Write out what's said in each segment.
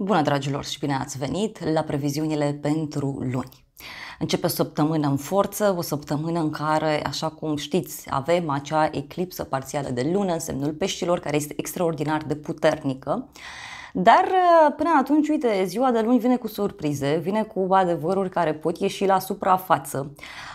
Bună dragilor și bine ați venit la previziunile pentru luni. Începe o săptămână în forță, o săptămână în care, așa cum știți, avem acea eclipsă parțială de lună în semnul peștilor, care este extraordinar de puternică. Dar până atunci, uite, ziua de luni vine cu surprize, vine cu adevăruri care pot ieși la suprafață.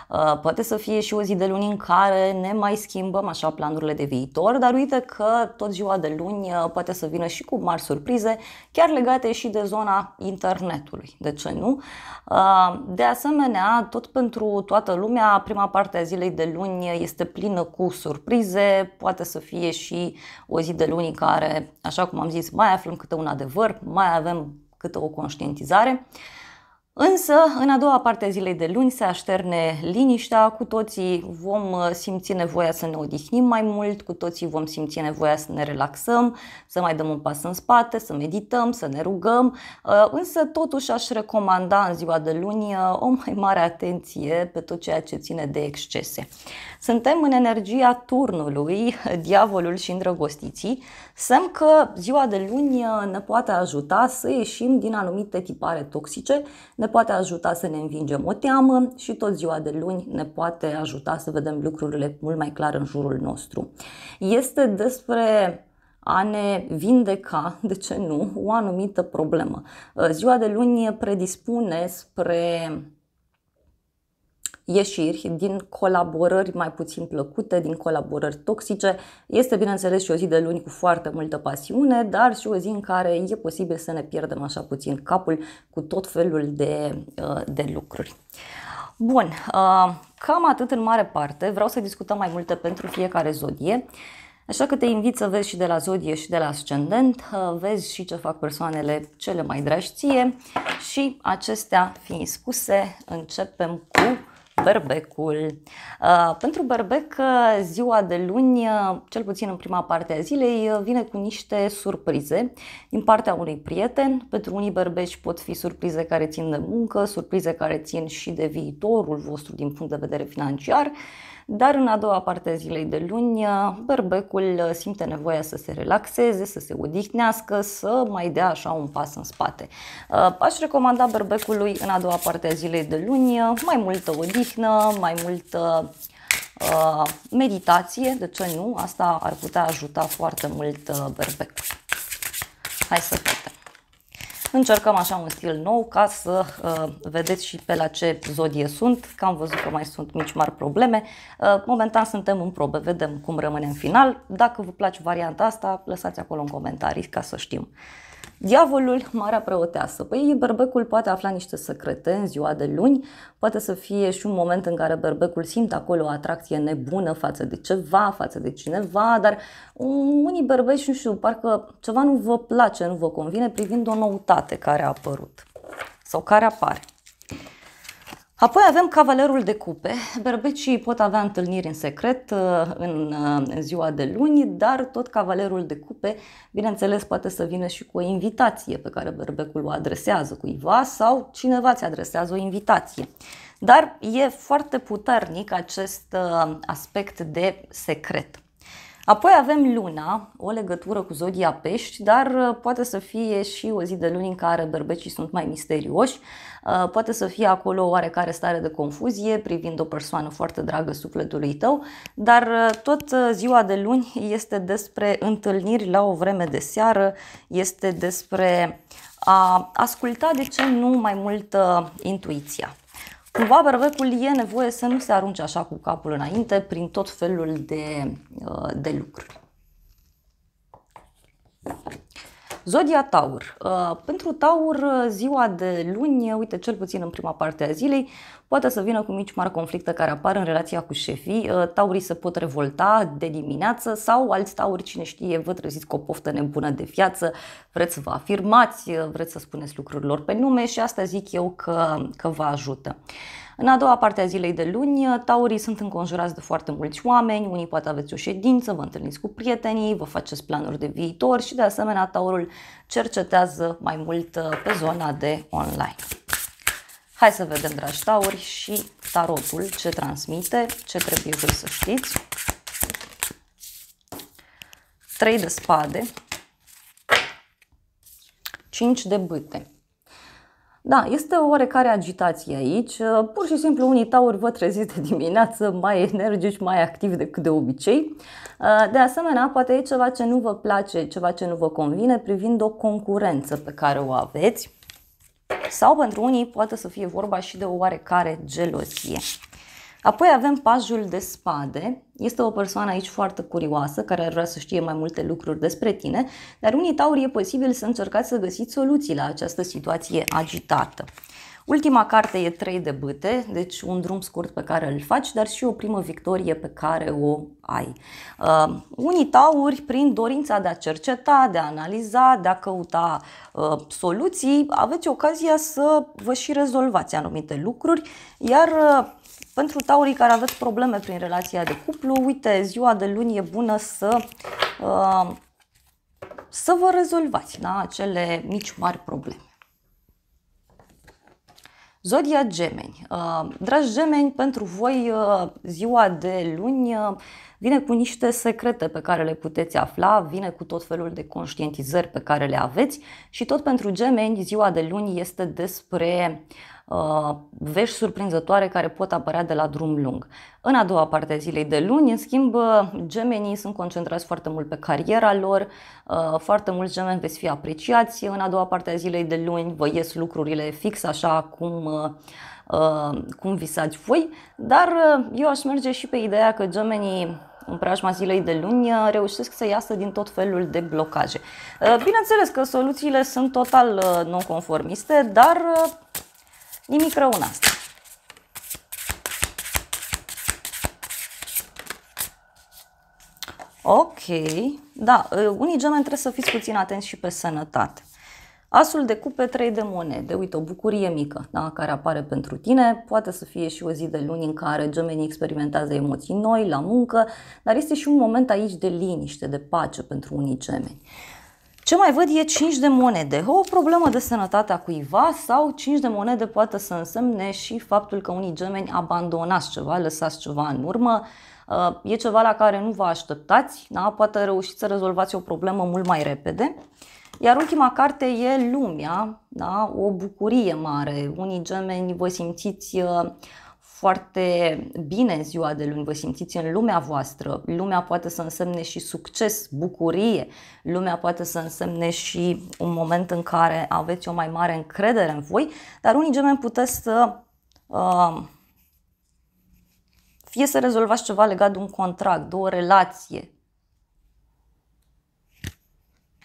Uh, poate să fie și o zi de luni în care ne mai schimbăm așa planurile de viitor, dar uite că tot ziua de luni uh, poate să vină și cu mari surprize, chiar legate și de zona internetului. De ce nu? Uh, de asemenea, tot pentru toată lumea, prima parte a zilei de luni este plină cu surprize, poate să fie și o zi de luni în care, așa cum am zis, mai aflăm câte un adevăr, mai avem câte o conștientizare. Uh, Însă, în a doua parte a zilei de luni se așterne liniștea, cu toții vom uh, simți nevoia să ne odihnim mai mult, cu toții vom simți nevoia să ne relaxăm, să mai dăm un pas în spate, să medităm, să ne rugăm, uh, însă totuși aș recomanda în ziua de luni uh, o mai mare atenție pe tot ceea ce ține de excese. Suntem în energia turnului, diavolul și îndrăgostiții, semn că ziua de luni ne poate ajuta să ieșim din anumite tipare toxice, ne poate ajuta să ne învingem o teamă și tot ziua de luni ne poate ajuta să vedem lucrurile mult mai clar în jurul nostru. Este despre a ne vindeca, de ce nu, o anumită problemă. Ziua de luni predispune spre ieșiri, din colaborări mai puțin plăcute, din colaborări toxice. Este, bineînțeles, și o zi de luni cu foarte multă pasiune, dar și o zi în care e posibil să ne pierdem așa puțin capul cu tot felul de, uh, de lucruri. Bun, uh, cam atât în mare parte. Vreau să discutăm mai multe pentru fiecare zodie. Așa că te invit să vezi și de la zodie și de la ascendent, uh, vezi și ce fac persoanele cele mai dragi ție și acestea fiind spuse, începem cu berbecul. Uh, pentru berbec, uh, ziua de luni, uh, cel puțin în prima parte a zilei, vine cu niște surprize din partea unui prieten. Pentru unii berbeci pot fi surprize care țin de muncă, surprize care țin și de viitorul vostru din punct de vedere financiar dar în a doua parte a zilei de luni berbecul simte nevoia să se relaxeze, să se odihnească, să mai dea așa un pas în spate. Uh, aș recomanda berbecului în a doua parte a zilei de luni mai multă odihnă, mai multă uh, meditație, de ce nu? Asta ar putea ajuta foarte mult uh, berbecul. Hai să vedem. Încercăm așa un stil nou ca să uh, vedeți și pe la ce zodie sunt, că am văzut că mai sunt mici mari probleme. Uh, momentan suntem în probe, vedem cum rămâne în final. Dacă vă place varianta asta, lăsați acolo în comentarii ca să știm. Diavolul, marea preoteasă. Păi berbecul poate afla niște secrete în ziua de luni, poate să fie și un moment în care berbecul simte acolo o atracție nebună față de ceva, față de cineva, dar mm, unii berbeci, nu știu, parcă ceva nu vă place, nu vă convine privind o noutate care a apărut sau care apare. Apoi avem cavalerul de cupe. Berbecii pot avea întâlniri în secret uh, uh, în, ziua de luni, dar tot cavalerul de cupe, bineînțeles, poate să vină și cu o invitație pe care berbecul o adresează cuiva sau cineva ți adresează o invitație. Dar e foarte puternic acest uh, aspect de secret. Apoi avem luna, o legătură cu zodia pești, dar uh, poate să fie și o zi de luni în care berbecii sunt mai misterioși, uh, poate să fie acolo oarecare stare de confuzie privind o persoană foarte dragă sufletului tău, dar uh, tot ziua de luni este despre întâlniri la o vreme de seară, este despre a asculta de ce nu mai mult intuiția. Cumva berbecul e nevoie să nu se arunce așa cu capul înainte prin tot felul de, uh, de lucruri. Zodia Taur. Uh, pentru Taur, uh, ziua de luni, uh, uite, cel puțin în prima parte a zilei, poate să vină cu mici mari conflicte care apar în relația cu șefii. Taurii se pot revolta de dimineață sau alți tauri, cine știe, vă treziți cu o poftă nebună de viață, vreți să vă afirmați, vreți să spuneți lucrurilor pe nume și asta zic eu că, că vă ajută. În a doua parte a zilei de luni, taurii sunt înconjurați de foarte mulți oameni, unii poate aveți o ședință, vă întâlniți cu prietenii, vă faceți planuri de viitor și de asemenea taurul cercetează mai mult uh, pe zona de online. Hai să vedem, dragi tauri, și tarotul ce transmite, ce trebuie voi să știți. 3 de spade, 5 de bâte, da, este o oarecare agitație aici. Pur și simplu unii tauri vă treziți de dimineață mai energici, mai activi decât de obicei. De asemenea, poate e ceva ce nu vă place, ceva ce nu vă convine privind o concurență pe care o aveți. Sau pentru unii poate să fie vorba și de o oarecare gelozie. Apoi avem pajul de spade. Este o persoană aici foarte curioasă care ar vrea să știe mai multe lucruri despre tine, dar unii tauri e posibil să încercați să găsiți soluții la această situație agitată. Ultima carte e 3 de băte, deci un drum scurt pe care îl faci, dar și o primă victorie pe care o ai. Uh, unii tauri, prin dorința de a cerceta, de a analiza, de a căuta uh, soluții, aveți ocazia să vă și rezolvați anumite lucruri, iar uh, pentru taurii care aveți probleme prin relația de cuplu, uite, ziua de luni e bună să, uh, să vă rezolvați da? acele mici mari probleme. Zodia Gemeni. Uh, dragi Gemeni, pentru voi uh, ziua de luni vine cu niște secrete pe care le puteți afla, vine cu tot felul de conștientizări pe care le aveți și tot pentru Gemeni ziua de luni este despre Uh, vești surprinzătoare care pot apărea de la drum lung. În a doua parte a zilei de luni, în schimb, uh, gemenii sunt concentrați foarte mult pe cariera lor, uh, foarte mulți gemeni veți fi apreciați în a doua parte a zilei de luni, vă ies lucrurile fix așa cum cum visați voi, dar eu aș merge și pe ideea că gemenii în preajma zilei de luni reușesc să iasă din tot felul de blocaje. Bineînțeles că soluțiile sunt total nonconformiste, dar Nimic rău în asta. Ok, da, ă, unii gemeni trebuie să fiți puțin atenți și pe sănătate. Asul de cupe, trei de monede. Uite, o bucurie mică da, care apare pentru tine. Poate să fie și o zi de luni în care gemenii experimentează emoții noi la muncă, dar este și un moment aici de liniște, de pace pentru unii gemeni. Ce mai văd e 5 de monede. O problemă de sănătate a cuiva sau 5 de monede poate să însemne și faptul că unii gemeni abandonați ceva, lăsați ceva în urmă. Uh, e ceva la care nu vă așteptați, da? poate reușiți să rezolvați o problemă mult mai repede. Iar ultima carte e lumea, da? o bucurie mare. Unii gemeni vă simțiți uh, foarte bine în ziua de luni, vă simțiți în lumea voastră. Lumea poate să însemne și succes, bucurie, lumea poate să însemne și un moment în care aveți o mai mare încredere în voi, dar unii gemeni puteți să uh, fie să rezolvați ceva legat de un contract, de o relație.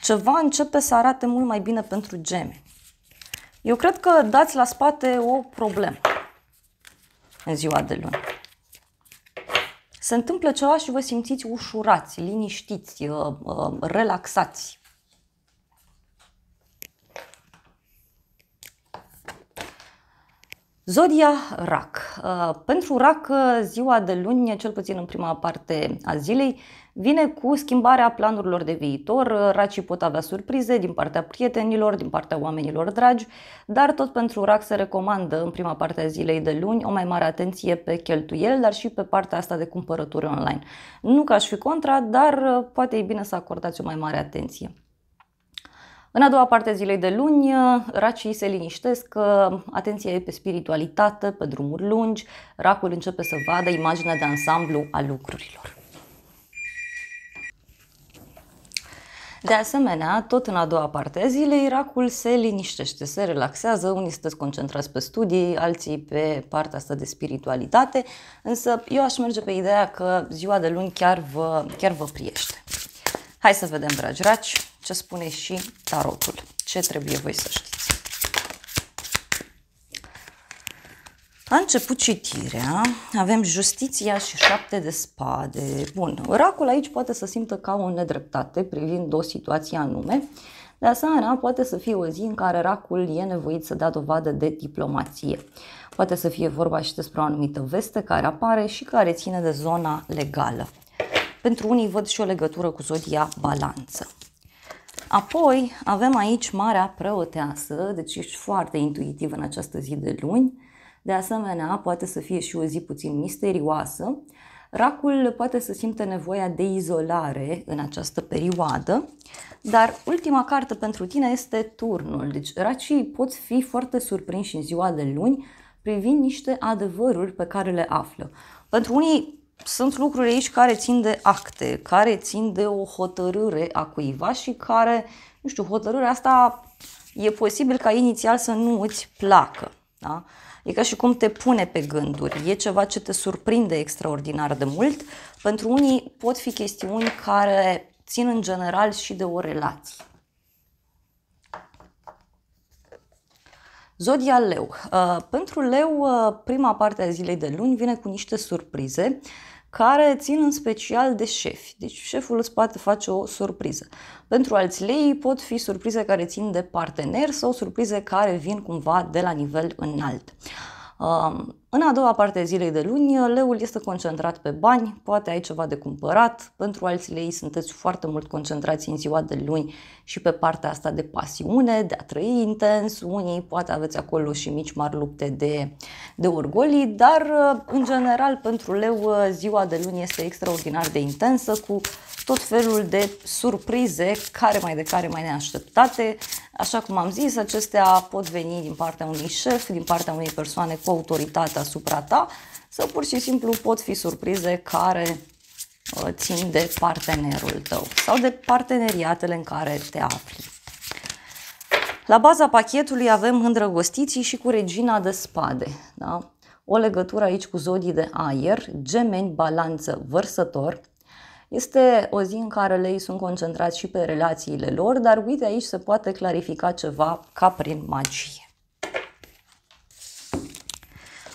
Ceva începe să arate mult mai bine pentru gemeni. Eu cred că dați la spate o problemă în ziua de luni. Se întâmplă ceva și vă simțiți ușurați, liniștiți, uh, uh, relaxați. Zodia Rac. Uh, pentru Rac, ziua de luni, cel puțin în prima parte a zilei, vine cu schimbarea planurilor de viitor. Uh, racii pot avea surprize din partea prietenilor, din partea oamenilor dragi, dar tot pentru rac se recomandă în prima parte a zilei de luni o mai mare atenție pe cheltuieli, dar și pe partea asta de cumpărături online. Nu că aș fi contra, dar uh, poate e bine să acordați o mai mare atenție. În a doua parte a zilei de luni, uh, racii se liniștesc că atenția e pe spiritualitate, pe drumuri lungi, racul începe să vadă imaginea de ansamblu a lucrurilor. De asemenea, tot în a doua parte a zilei, racul se liniștește, se relaxează, unii sunteți concentrați pe studii, alții pe partea asta de spiritualitate, însă eu aș merge pe ideea că ziua de luni chiar vă, chiar vă priește. Hai să vedem, dragi raci, ce spune și tarotul, ce trebuie voi să știți. A început citirea, avem justiția și șapte de spade. Bun, oracul aici poate să simtă ca o nedreptate privind o situație anume, de asemenea, poate să fie o zi în care racul e nevoit să dea dovadă de diplomație. Poate să fie vorba și despre o anumită veste care apare și care ține de zona legală. Pentru unii văd și o legătură cu zodia balanță. Apoi avem aici Marea Preoteasă, deci ești foarte intuitiv în această zi de luni de asemenea, poate să fie și o zi puțin misterioasă. Racul poate să simte nevoia de izolare în această perioadă, dar ultima carte pentru tine este turnul. Deci racii pot fi foarte surprinși în ziua de luni privind niște adevăruri pe care le află. Pentru unii sunt lucruri aici care țin de acte, care țin de o hotărâre a cuiva și care, nu știu, hotărârea asta e posibil ca inițial să nu îți placă. Da? E ca și cum te pune pe gânduri. E ceva ce te surprinde extraordinar de mult. Pentru unii pot fi chestiuni care țin în general și de o relație. Zodia Leu. Uh, pentru Leu, uh, prima parte a zilei de luni vine cu niște surprize care țin în special de șefi. Deci șeful îți poate face o surpriză. Pentru alți lei pot fi surprize care țin de partener sau surprize care vin cumva de la nivel înalt. În a doua parte a zilei de luni, leul este concentrat pe bani, poate ai ceva de cumpărat, pentru alții lei sunteți foarte mult concentrați în ziua de luni și pe partea asta de pasiune, de a trăi intens, unii poate aveți acolo și mici mari lupte de, de orgolii, dar în general pentru leu ziua de luni este extraordinar de intensă cu tot felul de surprize, care mai de care mai neașteptate. Așa cum am zis, acestea pot veni din partea unui șef, din partea unei persoane cu autoritate asupra ta sau pur și simplu pot fi surprize care uh, țin de partenerul tău sau de parteneriatele în care te afli. La baza pachetului avem îndrăgostiții și cu regina de spade. Da? O legătură aici cu zodii de aer, gemeni, balanță, vărsător. Este o zi în care lei sunt concentrați și pe relațiile lor, dar uite aici se poate clarifica ceva ca prin magie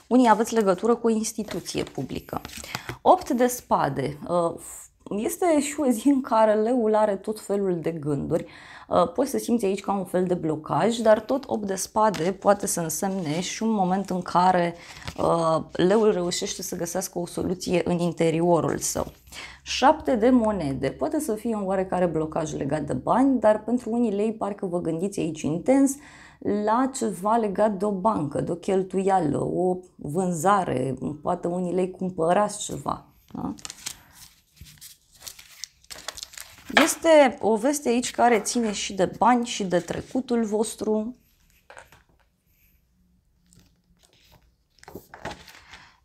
unii aveți legătură cu o instituție publică. 8 de spade, uh, este și o zi în care leul are tot felul de gânduri. Uh, poți să simți aici ca un fel de blocaj, dar tot 8 de spade poate să însemne și un moment în care uh, leul reușește să găsească o soluție în interiorul său. 7 de monede. Poate să fie un oarecare blocaj legat de bani, dar pentru unii lei parcă vă gândiți aici intens la ceva legat de o bancă, de o cheltuială, o vânzare, poate unii lei cumpărați ceva. Da? Este o veste aici care ține și de bani și de trecutul vostru.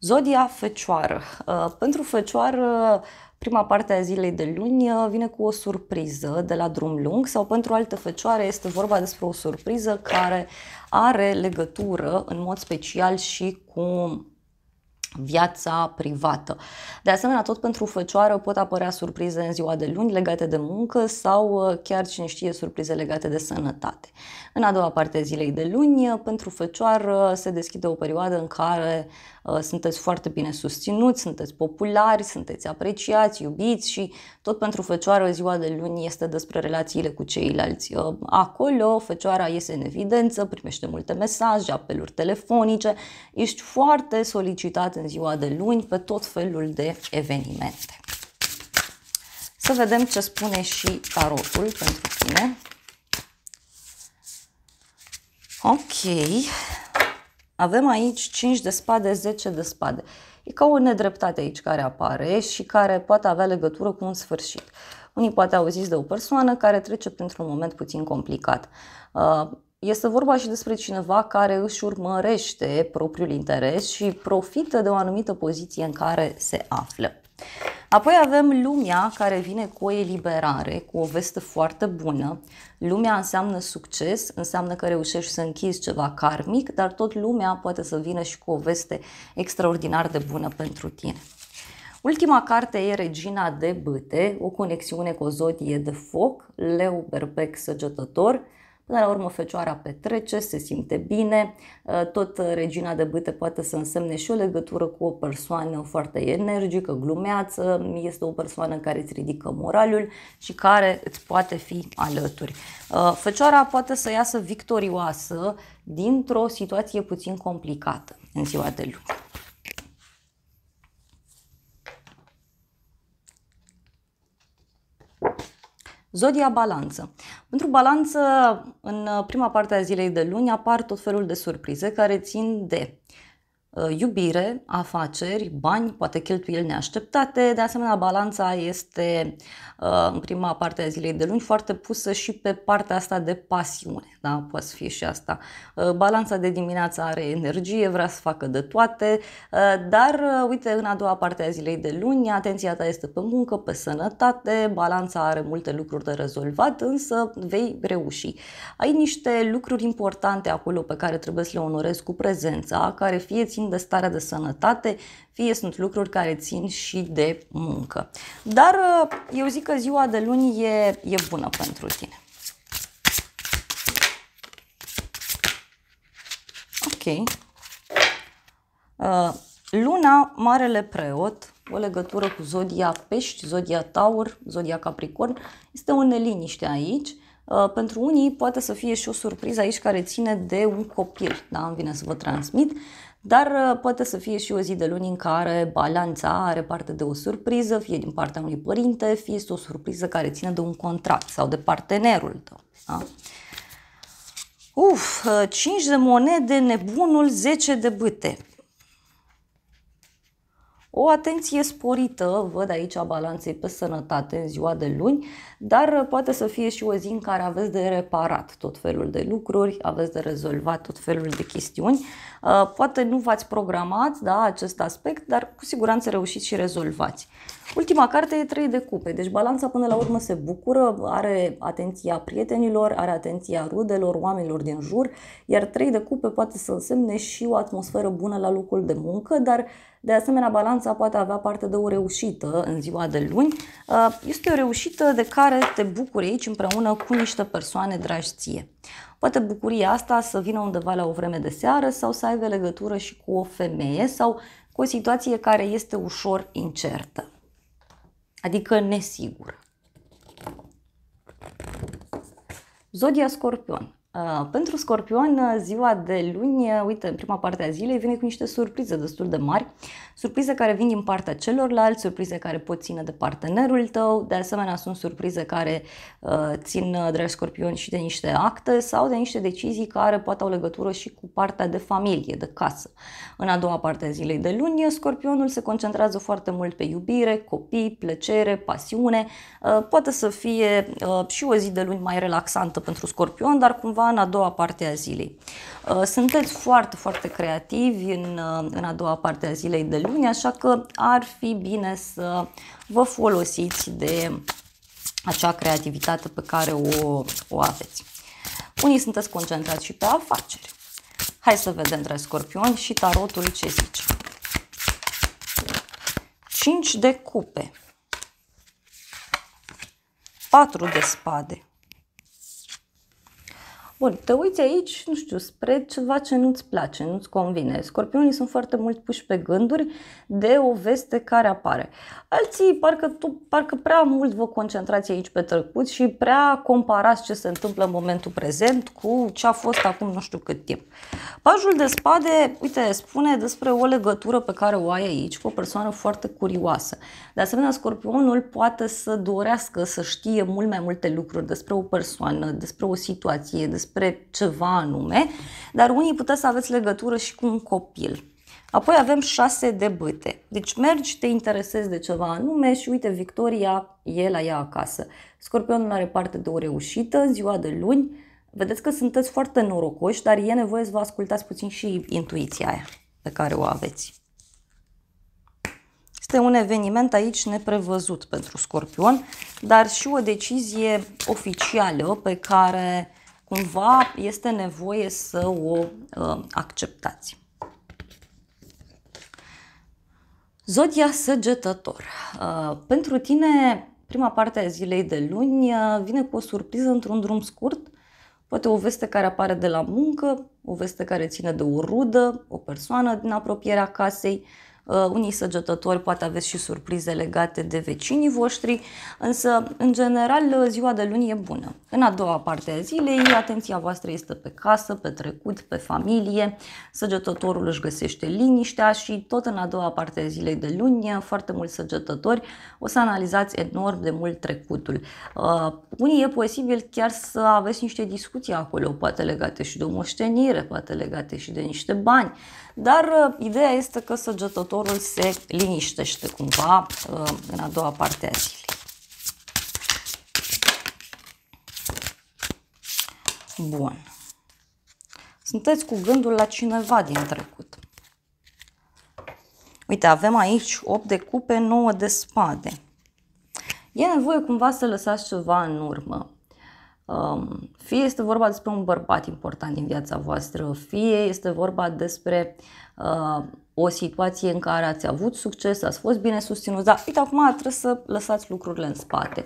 Zodia Fecioară. Uh, pentru Fecioară, prima parte a zilei de luni uh, vine cu o surpriză de la drum lung sau pentru alte fecioare este vorba despre o surpriză care are legătură în mod special și cu viața privată. De asemenea, tot pentru fecioară pot apărea surprize în ziua de luni legate de muncă sau uh, chiar cine știe surprize legate de sănătate. În a doua parte a zilei de luni, uh, pentru fecioară se deschide o perioadă în care Uh, sunteți foarte bine susținuți, sunteți populari, sunteți apreciați, iubiți și tot pentru Fecioară ziua de luni este despre relațiile cu ceilalți. Uh, acolo Fecioara iese în evidență, primește multe mesaje, apeluri telefonice, ești foarte solicitat în ziua de luni pe tot felul de evenimente. Să vedem ce spune și tarotul pentru tine. Ok, avem aici 5 de spade, 10 de spade. E ca o nedreptate aici care apare și care poate avea legătură cu un sfârșit. Unii poate au zis de o persoană care trece printr-un moment puțin complicat. Uh, este vorba și despre cineva care își urmărește propriul interes și profită de o anumită poziție în care se află. Apoi avem lumea care vine cu o eliberare, cu o veste foarte bună. Lumea înseamnă succes, înseamnă că reușești să închizi ceva karmic, dar tot lumea poate să vină și cu o veste extraordinar de bună pentru tine. Ultima carte e Regina de băte, o conexiune cu o zodie de foc, leu berbec săgetător, Până la urmă, fecioara petrece, se simte bine, ă, tot regina de bâte poate să însemne și o legătură cu o persoană foarte energică, glumeață, este o persoană care îți ridică moralul și care îți poate fi alături. Ă, fecioara poate să iasă victorioasă dintr-o situație puțin complicată în ziua de lucru. Zodia Balanță. Pentru Balanță, în uh, prima parte a zilei de luni apar tot felul de surprize care țin de Uh, iubire, afaceri, bani, poate cheltuieli neașteptate. De asemenea, balanța este uh, în prima parte a zilei de luni foarte pusă și pe partea asta de pasiune. Da? Poate fi și asta. Uh, balanța de dimineață are energie, vrea să facă de toate, dar uite, în a doua parte a zilei de luni, atenția ta este pe muncă, pe sănătate, balanța are multe lucruri de rezolvat, însă vei reuși. Ai niște lucruri importante acolo pe care trebuie să le onorezi cu prezența, care fie țin de starea de sănătate, fie sunt lucruri care țin și de muncă. Dar eu zic că ziua de luni e, e bună pentru tine. Ok. Uh, luna, Marele Preot, o legătură cu zodia Pești, zodia Taur, zodia Capricorn, este o neliniște aici. Uh, pentru unii poate să fie și o surpriză aici care ține de un copil, da? Îmi vine să vă transmit dar uh, poate să fie și o zi de luni în care balanța are parte de o surpriză, fie din partea unui părinte, fie este o surpriză care ține de un contract sau de partenerul tău. Da? Uf, 5 uh, de monede, nebunul, 10 de bâte. O atenție sporită, văd aici a balanței pe sănătate în ziua de luni, dar uh, poate să fie și o zi în care aveți de reparat tot felul de lucruri, aveți de rezolvat tot felul de chestiuni, Uh, poate nu v-ați programat da, acest aspect, dar cu siguranță reușiți și rezolvați. Ultima carte e 3 de cupe, deci balanța până la urmă se bucură, are atenția prietenilor, are atenția rudelor, oamenilor din jur, iar 3 de cupe poate să însemne și o atmosferă bună la locul de muncă, dar de asemenea balanța poate avea parte de o reușită în ziua de luni. Uh, este o reușită de care te bucuri aici împreună cu niște persoane dragi ție. Poate bucuria asta să vină undeva la o vreme de seară sau să aibă legătură și cu o femeie sau cu o situație care este ușor incertă, adică nesigură. Zodia Scorpion. Uh, pentru Scorpion, uh, ziua de luni, uh, uite, în prima parte a zilei vine cu niște surprize destul de mari, surprize care vin din partea celorlalți, surprize care pot ține de partenerul tău, de asemenea sunt surprize care țin, dragi Scorpion, și de niște acte sau de niște decizii care poate au legătură și cu partea de familie, de casă. În a doua parte a zilei de luni, Scorpionul se concentrează foarte mult pe iubire, copii, plăcere, pasiune, poate să fie și o zi de luni mai relaxantă pentru Scorpion, dar cumva în a doua parte a zilei. Uh, sunteți foarte, foarte creativi în, uh, în a doua parte a zilei de luni, așa că ar fi bine să vă folosiți de acea creativitate pe care o, o aveți. Unii sunteți concentrați și pe afaceri. Hai să vedem, dragi scorpioni, și tarotul ce zice. 5 de cupe, 4 de spade, Bun, te uiți aici, nu știu, spre ceva ce nu-ți place, nu-ți convine. Scorpionii sunt foarte mult puși pe gânduri de o veste care apare. Alții, parcă, tu, parcă prea mult vă concentrați aici pe trecut și prea comparați ce se întâmplă în momentul prezent cu ce a fost acum nu știu cât timp. Pajul de spade, uite, spune despre o legătură pe care o ai aici cu o persoană foarte curioasă. De asemenea, scorpionul poate să dorească să știe mult mai multe lucruri despre o persoană, despre o situație, despre despre ceva anume, dar unii puteți să aveți legătură și cu un copil. Apoi avem șase de băte. Deci mergi, te interesezi de ceva anume și uite, Victoria e la ea acasă. Scorpionul are parte de o reușită în ziua de luni. Vedeți că sunteți foarte norocoși, dar e nevoie să vă ascultați puțin și intuiția aia pe care o aveți. Este un eveniment aici neprevăzut pentru Scorpion, dar și o decizie oficială pe care cumva este nevoie să o uh, acceptați. Zodia săgetător. Uh, pentru tine, prima parte a zilei de luni uh, vine cu o surpriză într-un drum scurt, poate o veste care apare de la muncă, o veste care ține de o rudă, o persoană din apropierea casei, uh, Uh, unii săgetători poate aveți și surprize legate de vecinii voștri, însă, în general, uh, ziua de luni e bună. În a doua parte a zilei, atenția voastră este pe casă, pe trecut, pe familie, săgetătorul își găsește liniștea și tot în a doua parte a zilei de luni, uh, foarte mulți săgetători o să analizați enorm de mult trecutul. Uh, unii e posibil chiar să aveți niște discuții acolo, poate legate și de o moștenire, poate legate și de niște bani, dar uh, ideea este că săgetătorul următorul se liniștește cumva uh, în a doua parte a zilei. Bun. Sunteți cu gândul la cineva din trecut. Uite, avem aici 8 de cupe, 9 de spade. E nevoie cumva să lăsați ceva în urmă. Um, fie este vorba despre un bărbat important din viața voastră, fie este vorba despre uh, o situație în care ați avut succes, ați fost bine susținut, dar uite acum trebuie să lăsați lucrurile în spate.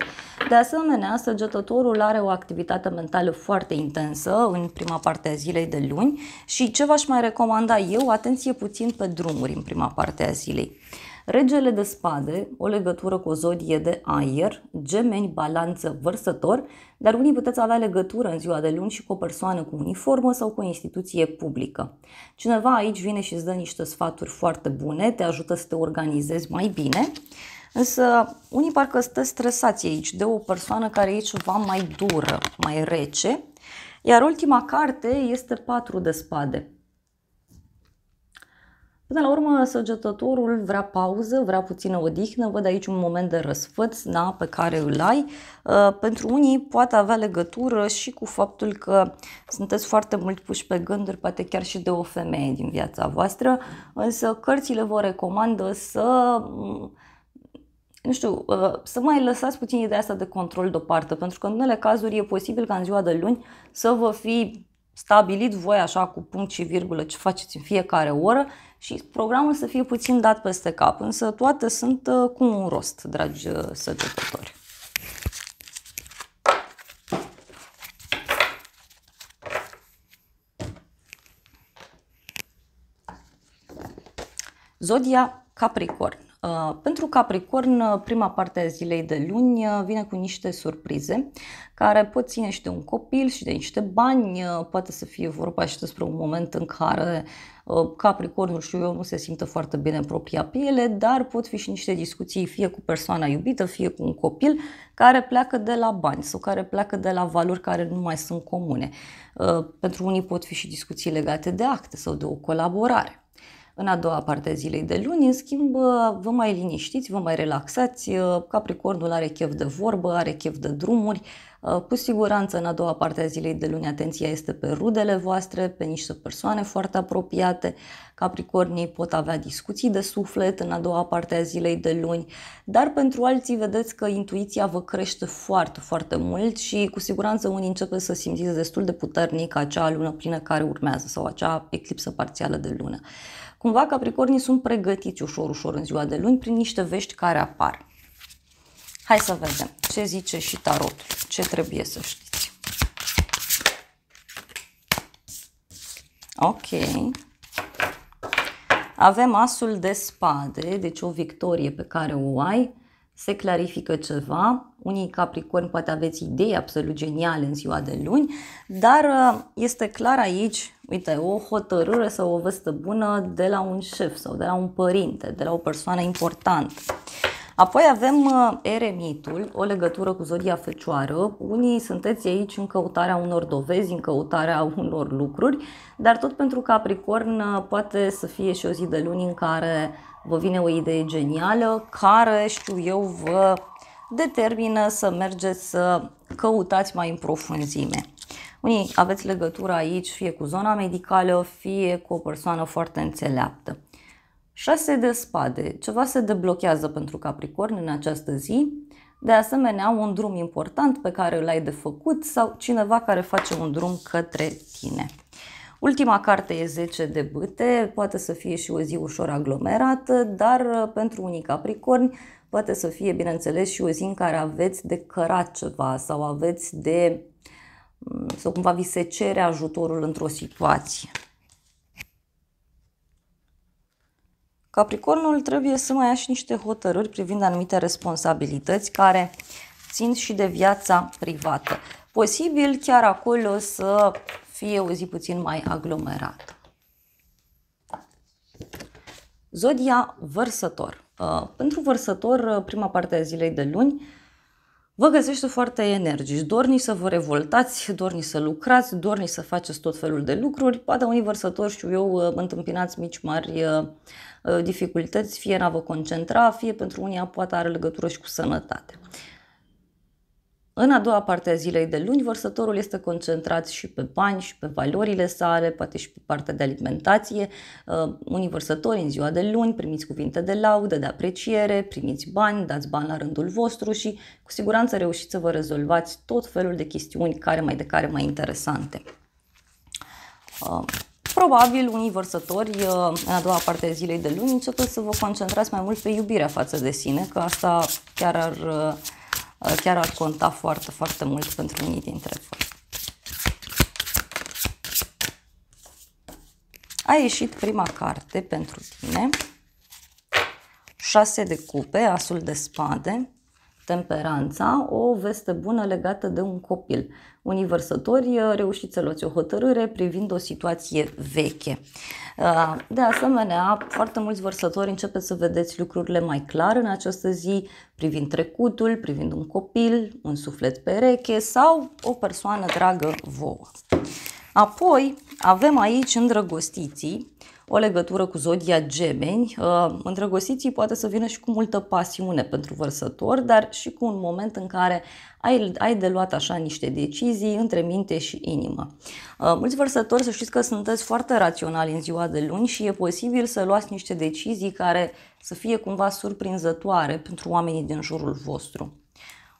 De asemenea, săgetătorul are o activitate mentală foarte intensă în prima parte a zilei de luni și ce v-aș mai recomanda eu, atenție puțin pe drumuri în prima parte a zilei. Regele de spade, o legătură cu o zodie de aer, gemeni, balanță, vărsător, dar unii puteți avea legătură în ziua de luni și cu o persoană cu uniformă sau cu o instituție publică. Cineva aici vine și îți dă niște sfaturi foarte bune, te ajută să te organizezi mai bine. Însă, unii parcă stă stresați aici de o persoană care e ceva mai dură, mai rece. Iar ultima carte este patru de spade. Până la urmă, săgetătorul vrea pauză, vrea puțină odihnă, văd aici un moment de răsfăț da, pe care îl ai. Uh, pentru unii poate avea legătură și cu faptul că sunteți foarte mult puși pe gânduri, poate chiar și de o femeie din viața voastră, însă cărțile vă recomandă să nu știu, uh, să mai lăsați puțin ideea asta de control deoparte, pentru că în unele cazuri e posibil ca în ziua de luni să vă fi stabilit voi așa cu punct și virgulă ce faceți în fiecare oră și programul să fie puțin dat peste cap, însă toate sunt uh, cu un rost, dragi uh, săgetători. Zodia Capricorn Uh, pentru Capricorn, uh, prima parte a zilei de luni uh, vine cu niște surprize care pot ține și de un copil și de niște bani, poate să fie vorba și despre un moment în care Capricornul, și eu, nu se simte foarte bine în propria piele, dar pot fi și niște discuții fie cu persoana iubită, fie cu un copil care pleacă de la bani sau care pleacă de la valori care nu mai sunt comune. Pentru unii pot fi și discuții legate de acte sau de o colaborare. În a doua parte a zilei de luni, în schimb, vă mai liniștiți, vă mai relaxați, Capricornul are chef de vorbă, are chef de drumuri, cu siguranță în a doua parte a zilei de luni atenția este pe rudele voastre, pe niște persoane foarte apropiate, Capricornii pot avea discuții de suflet în a doua parte a zilei de luni, dar pentru alții vedeți că intuiția vă crește foarte, foarte mult și cu siguranță unii începe să simțiți destul de puternic acea lună plină care urmează sau acea eclipsă parțială de lună cumva Capricornii sunt pregătiți ușor, ușor în ziua de luni prin niște vești care apar. Hai să vedem ce zice și tarotul, ce trebuie să știți. Ok. Avem asul de spade, deci o victorie pe care o ai, se clarifică ceva. Unii capricorni poate aveți idei absolut geniale în ziua de luni, dar uh, este clar aici, uite, o hotărâre sau o veste bună de la un șef sau de la un părinte, de la o persoană importantă. Apoi avem uh, eremitul, o legătură cu zodia fecioară. Unii sunteți aici în căutarea unor dovezi, în căutarea unor lucruri, dar tot pentru Capricorn uh, poate să fie și o zi de luni în care vă vine o idee genială, care, știu eu, vă determină să mergeți să căutați mai în profunzime. Unii aveți legătură aici fie cu zona medicală, fie cu o persoană foarte înțeleaptă. 6 de spade. Ceva se deblochează pentru Capricorn în această zi. De asemenea, un drum important pe care îl ai de făcut sau cineva care face un drum către tine. Ultima carte e 10 de bâte, poate să fie și o zi ușor aglomerată, dar uh, pentru unii capricorni poate să fie, bineînțeles, și o zi în care aveți de cărat ceva sau aveți de mm, sau cumva vi se cere ajutorul într-o situație. Capricornul trebuie să mai ia și niște hotărâri privind anumite responsabilități care țin și de viața privată. Posibil chiar acolo să fie o zi puțin mai aglomerată. Zodia vărsător. Uh, pentru vărsător, uh, prima parte a zilei de luni, vă găsește foarte energici, dorni să vă revoltați, dorni să lucrați, dorni să faceți tot felul de lucruri, poate unii vărsători, și eu, ă, întâmpinați mici mari ă, ă, dificultăți, fie în a vă concentra, fie pentru unii poate are legătură și cu sănătate. În a doua parte a zilei de luni, vărsătorul este concentrat și pe bani, și pe valorile sale, poate și pe partea de alimentație. Uh, unii vărsători în ziua de luni primiți cuvinte de laudă, de apreciere, primiți bani, dați bani la rândul vostru și cu siguranță reușiți să vă rezolvați tot felul de chestiuni care mai de care mai interesante. Uh, probabil unii vărsători uh, în a doua parte a zilei de luni începeți să vă concentrați mai mult pe iubirea față de sine, că asta chiar ar Uh, chiar ar conta foarte, foarte mult pentru unii dintre voi. A ieșit prima carte pentru tine, 6 de cupe, asul de spade, temperanța, o veste bună legată de un copil. Unii vărsători uh, reușiți să luați o hotărâre privind o situație veche. Uh, de asemenea, foarte mulți vărsători începeți să vedeți lucrurile mai clar în această zi privind trecutul, privind un copil, un suflet pereche sau o persoană dragă vouă. Apoi avem aici îndrăgostiții o legătură cu zodia gemeni. Uh, îndrăgostiții poate să vină și cu multă pasiune pentru vărsător, dar și cu un moment în care ai, ai de luat așa niște decizii între minte și inimă. Uh, mulți vărsători să știți că sunteți foarte raționali în ziua de luni și e posibil să luați niște decizii care să fie cumva surprinzătoare pentru oamenii din jurul vostru.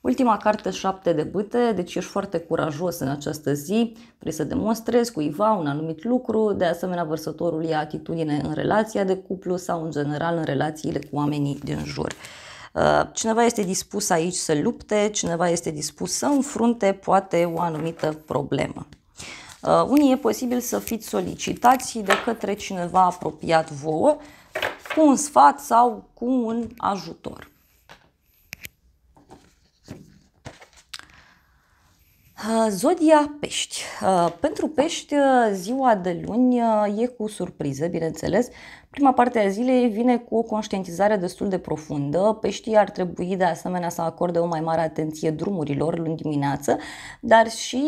Ultima carte, șapte de bâte, deci ești foarte curajos în această zi, vrei să demonstrezi cuiva un anumit lucru, de asemenea vărsătorul ia atitudine în relația de cuplu sau în general în relațiile cu oamenii din jur. Uh, cineva este dispus aici să lupte, cineva este dispus să înfrunte poate o anumită problemă. Uh, unii e posibil să fiți solicitați de către cineva apropiat vouă cu un sfat sau cu un ajutor. Uh, Zodia pești. Uh, pentru pești, uh, ziua de luni e cu surpriză, bineînțeles, Prima parte a zilei vine cu o conștientizare destul de profundă. Peștii ar trebui de asemenea să acorde o mai mare atenție drumurilor luni dimineață, dar și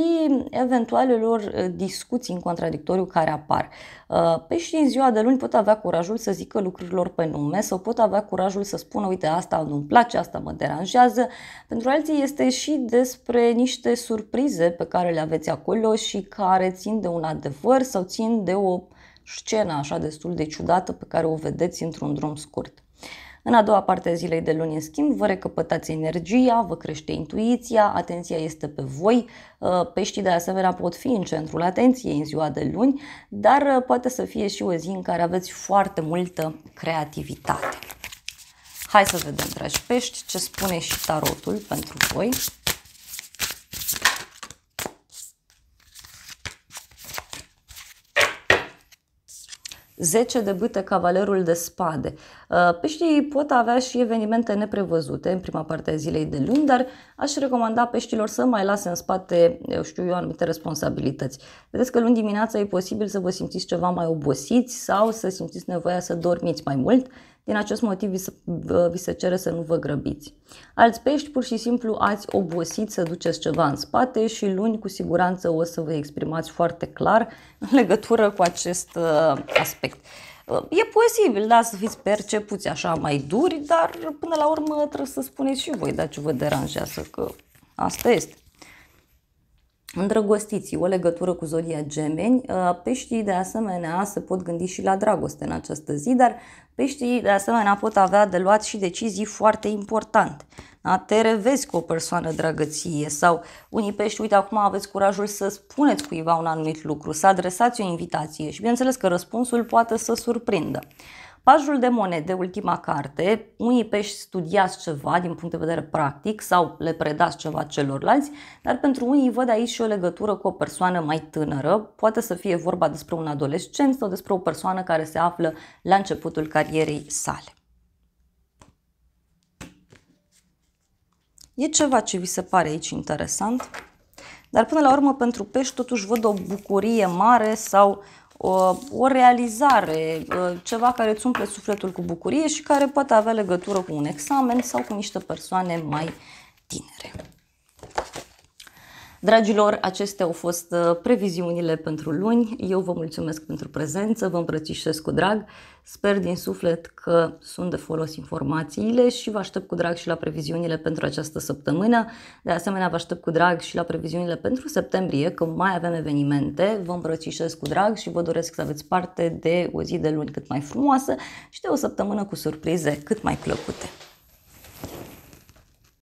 eventualelor uh, discuții în contradictoriu care apar. Uh, peștii în ziua de luni pot avea curajul să zică lucrurilor pe nume sau pot avea curajul să spună, uite, asta nu-mi place, asta mă deranjează. Pentru alții este și despre niște surprize pe care le aveți acolo și care țin de un adevăr sau țin de o scena așa destul de ciudată pe care o vedeți într-un drum scurt. În a doua parte a zilei de luni, în schimb, vă recăpătați energia, vă crește intuiția, atenția este pe voi, uh, peștii de asemenea pot fi în centrul atenției în ziua de luni, dar uh, poate să fie și o zi în care aveți foarte multă creativitate. Hai să vedem, dragi pești, ce spune și tarotul pentru voi. 10 de bâte cavalerul de spade. Uh, Peștii pot avea și evenimente neprevăzute în prima parte a zilei de luni, dar aș recomanda peștilor să mai lase în spate, eu știu eu, anumite responsabilități. Vedeți că luni dimineața e posibil să vă simțiți ceva mai obosiți sau să simțiți nevoia să dormiți mai mult, din acest motiv vi se, vi se cere să nu vă grăbiți. Alți pești pur și simplu ați obosit să duceți ceva în spate și luni cu siguranță o să vă exprimați foarte clar în legătură cu acest uh, aspect. Uh, e posibil, da, să fiți percepuți așa mai duri, dar până la urmă trebuie să spuneți și voi, dacă vă deranjează, că asta este îndrăgostiții, o legătură cu zodia gemeni. Uh, peștii, de asemenea, se pot gândi și la dragoste în această zi, dar peștii, de asemenea, pot avea de luat și decizii foarte importante. Da? Te revezi cu o persoană dragăție sau unii pești, uite, acum aveți curajul să spuneți cuiva un anumit lucru, să adresați o invitație și, bineînțeles, că răspunsul poate să surprindă. Pajul de monede, ultima carte, unii pești studiați ceva din punct de vedere practic sau le predați ceva celorlalți, dar pentru unii văd aici și o legătură cu o persoană mai tânără, poate să fie vorba despre un adolescent sau despre o persoană care se află la începutul carierei sale. E ceva ce vi se pare aici interesant, dar până la urmă pentru pești totuși văd o bucurie mare sau o o realizare, ă, ceva care îți umple sufletul cu bucurie și care poate avea legătură cu un examen sau cu niște persoane mai tinere. Dragilor, acestea au fost ă, previziunile pentru luni. Eu vă mulțumesc pentru prezență, vă îmbrățișez cu drag Sper din suflet că sunt de folos informațiile și vă aștept cu drag și la previziunile pentru această săptămână. De asemenea, vă aștept cu drag și la previziunile pentru septembrie, că mai avem evenimente. Vă îmbrățișez cu drag și vă doresc să aveți parte de o zi de luni cât mai frumoasă și de o săptămână cu surprize cât mai plăcute.